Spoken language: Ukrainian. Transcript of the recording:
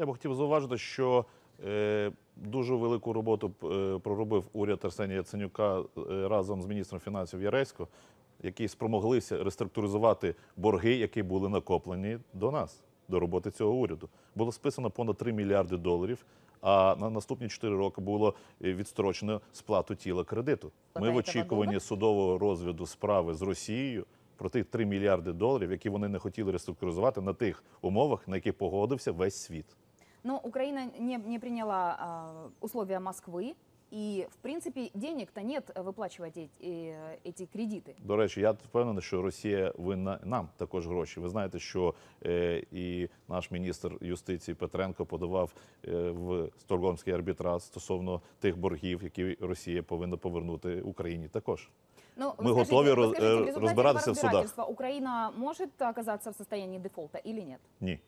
Я б хотів зауважити, що е, дуже велику роботу е, проробив уряд Арсенія Яценюка е, разом з міністром фінансів Яресько, які спромоглися реструктуризувати борги, які були накоплені до нас, до роботи цього уряду. Було списано понад 3 мільярди доларів. А на наступні 4 роки було е, відстрочено сплату тіла кредиту. Ми в очікуванні судового розгляду справи з Росією про тих 3 мільярди доларів, які вони не хотіли реструктуризувати на тих умовах, на які погодився весь світ. Но Украина не, не приняла условия Москвы, І в принципі денег-то нет э, виплачувати ці э, кредити. До речі, я впевнений, що Росія винна нам також гроші. Ви знаєте, що е, і наш міністр юстиції Петренко подавав е, в сторгомський арбітраж стосовно тих боргів, які Росія повинна повернути Україні. Також ну ми скажите, готові роз, скажите, розбиратися в судах. Україна може оказатися в состоянні дефолта, або ні? Ні.